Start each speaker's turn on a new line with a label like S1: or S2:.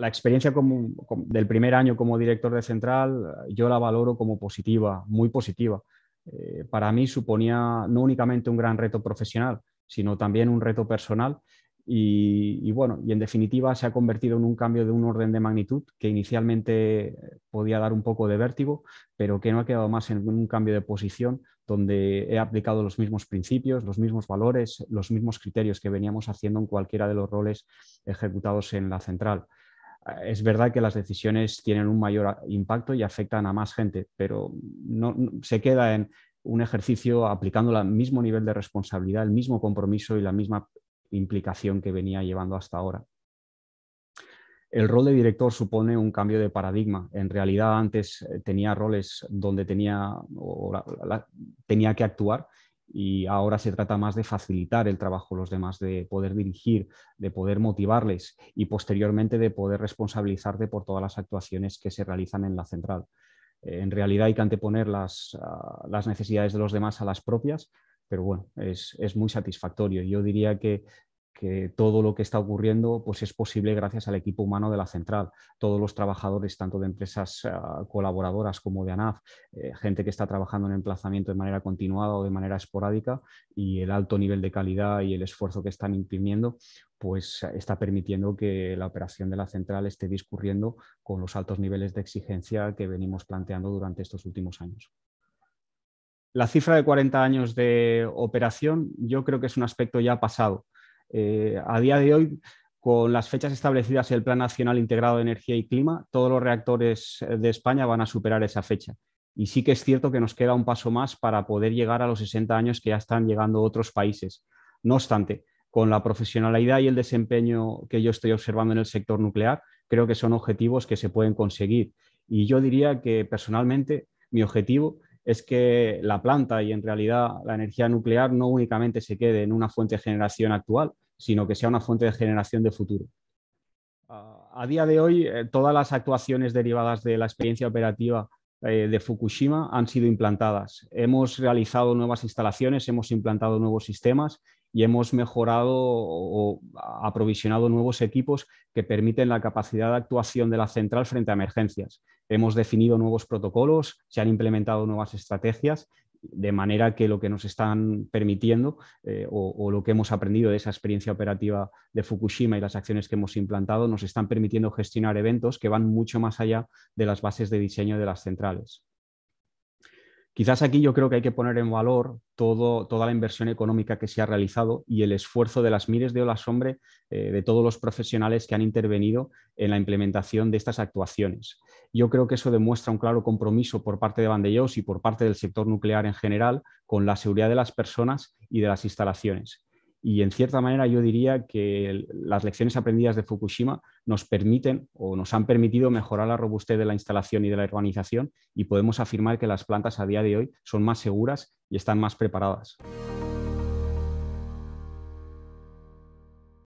S1: la experiencia del primer año como director de Central, yo la valoro como positiva, muy positiva. Eh, para mí suponía no únicamente un gran reto profesional, sino también un reto personal. y, bueno, y en definitiva se ha convertido en un cambio de un orden de magnitud que inicialmente eh, podía dar un poco de vértigo, pero que no ha quedado más en un cambio de posición donde he aplicado los mismos principios, los mismos valores, los mismos criterios que veníamos haciendo en cualquiera de los roles ejecutados en la central. Ah, es verdad que las decisiones tienen un mayor ah, impacto y afectan a más gente, pero no, se queda en un ejercicio aplicando el mismo nivel de responsabilidad, el mismo compromiso y la misma implicación que venía llevando hasta ahora. El rol de director supone un cambio de paradigma. En realidad antes eh, tenía roles donde tenía, tenía que actuar y ahora se trata más de facilitar el trabajo de los demás, de poder dirigir, de poder motivarles y posteriormente de poder responsabilizarte por todas las actuaciones que se realizan en la central. Eh, en realidad hay que anteponer las, ah, las necesidades de los demás a las propias, pero bueno, es, es muy satisfactorio. Yo diría que que todo lo que está ocurriendo pues es posible gracias al equipo humano de la central. Todos los trabajadores, tanto de empresas ah, colaboradoras como de ANAF, eh, gente que está trabajando en emplazamiento de manera continuada o de manera esporádica y el alto nivel de calidad y el esfuerzo que están imprimiendo, pues está permitiendo que la operación de la central esté discurriendo con los altos niveles de exigencia que venimos planteando durante estos últimos años. La cifra de 40 años de operación yo creo que es un aspecto ya pasado. Eh, a día de hoy, con las fechas establecidas en el Plan Nacional Integrado de Energía y Clima, todos los reactores eh, de España van a superar esa fecha. Y sí que es cierto que nos queda un paso más para poder llegar a los 60 años que ya están llegando otros países. No obstante, con la profesionalidad y el desempeño que yo estoy observando en el sector nuclear, creo que son objetivos que se pueden conseguir. Y yo diría que personalmente mi objetivo es que la planta y en realidad la energía nuclear no únicamente se quede en una fuente de generación actual, sino que sea una fuente de generación de futuro. A día de hoy, eh, todas las actuaciones derivadas de la experiencia operativa eh, de Fukushima han sido implantadas. Hemos realizado nuevas instalaciones, hemos implantado nuevos sistemas y hemos mejorado o aprovisionado nuevos equipos que permiten la capacidad de actuación de la central frente a emergencias. Hemos definido nuevos protocolos, se han implementado nuevas estrategias, de manera que lo que nos están permitiendo eh, o lo que hemos aprendido de esa experiencia operativa de Fukushima y las acciones que hemos implantado nos están permitiendo gestionar eventos que van mucho más allá de las bases de diseño de las centrales. Quizás aquí yo creo que hay que poner en valor toda la inversión económica que se ha realizado y el esfuerzo de las miles de olas hombre eh, de todos los profesionales que han intervenido en la implementación de estas actuaciones. Yo creo que eso demuestra un claro compromiso por parte de Vandellós y por parte del sector nuclear en general con la seguridad de las personas y de las instalaciones. Y en cierta manera yo diría que las lecciones aprendidas de Fukushima nos permiten o nos han permitido mejorar la robustez de la instalación y de la urbanización y podemos afirmar que las plantas a día de hoy son más seguras y están más preparadas.